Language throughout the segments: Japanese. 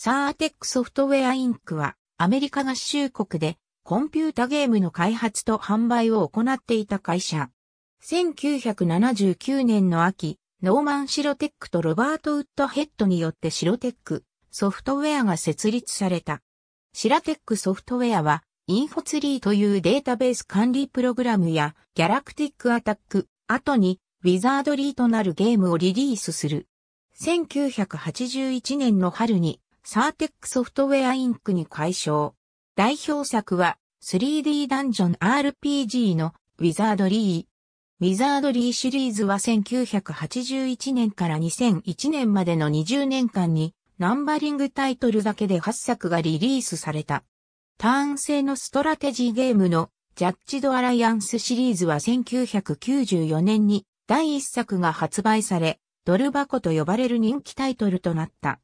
サーテックソフトウェアインクはアメリカ合衆国でコンピュータゲームの開発と販売を行っていた会社。1979年の秋、ノーマン・シロテックとロバート・ウッドヘッドによってシロテックソフトウェアが設立された。シラテックソフトウェアはインフォツリーというデータベース管理プログラムやギャラクティックアタック、後にウィザードリーとなるゲームをリリースする。1981年の春にサーテックソフトウェアインクに解消。代表作は 3D ダンジョン RPG のウィザードリー。ウィザードリーシリーズは1981年から2001年までの20年間にナンバリングタイトルだけで8作がリリースされた。ターン制のストラテジーゲームのジャッジドアライアンスシリーズは1994年に第1作が発売され、ドル箱と呼ばれる人気タイトルとなった。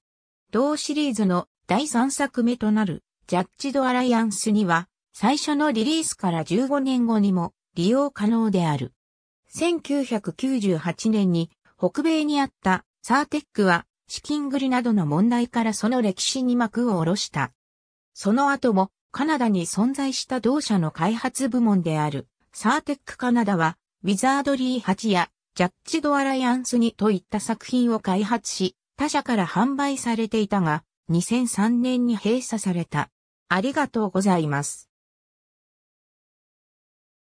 同シリーズの第3作目となるジャッジド・アライアンスには最初のリリースから15年後にも利用可能である。1998年に北米にあったサーテックは資金繰りなどの問題からその歴史に幕を下ろした。その後もカナダに存在した同社の開発部門であるサーテックカナダはウィザードリー8やジャッジド・アライアンスにといった作品を開発し、他社から販売されていたが、2003年に閉鎖された。ありがとうございます。